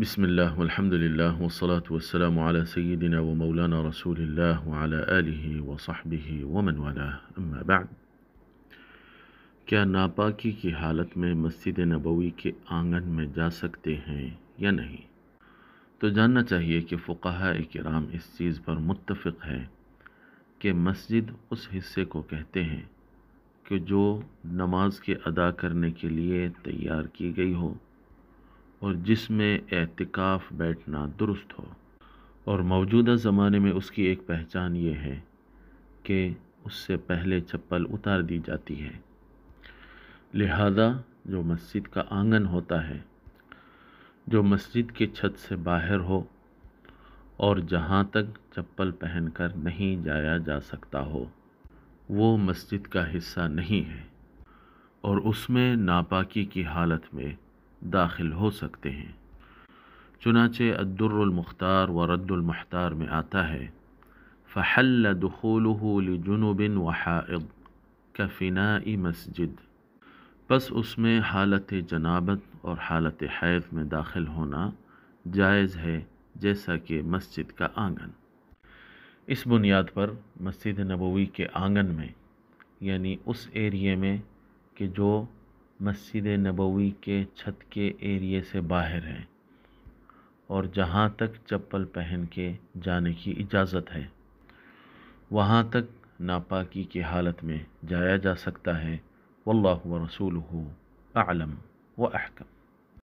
بسم اللہ والحمد للہ والصلاة والسلام على سیدنا و مولانا رسول اللہ وصحبہ ومن صاحب اما بعد کیا ناپاکی کی حالت میں مسجد نبوی کے آنگن میں جا سکتے ہیں یا نہیں تو جاننا چاہیے کہ فقہ اکرام اس چیز پر متفق ہے کہ مسجد اس حصے کو کہتے ہیں کہ جو نماز کے ادا کرنے کے لیے تیار کی گئی ہو اور جس میں اعتکاف بیٹھنا درست ہو اور موجودہ زمانے میں اس کی ایک پہچان یہ ہے کہ اس سے پہلے چپل اتار دی جاتی ہے لہذا جو مسجد کا آنگن ہوتا ہے جو مسجد کے چھت سے باہر ہو اور جہاں تک چپل پہن کر نہیں جایا جا سکتا ہو وہ مسجد کا حصہ نہیں ہے اور اس میں ناپاکی کی حالت میں داخل ہو سکتے ہیں چنانچہ المختار و رد المحتار میں آتا ہے فحل دخوله لجنب وحائض کفناء مسجد بس اس میں حالت جنابت اور حالت حیض میں داخل ہونا جائز ہے جیسا کہ مسجد کا آنگن اس بنیاد پر مسجد نبوی کے آنگن میں یعنی اس ایریے میں کہ جو مسجد نبوی کے چھت کے ایریے سے باہر ہے اور جہاں تک چپل پہن کے جانے کی اجازت ہے وہاں تک ناپاکی کے حالت میں جایا جا سکتا ہے واللہ و اعلم و احکم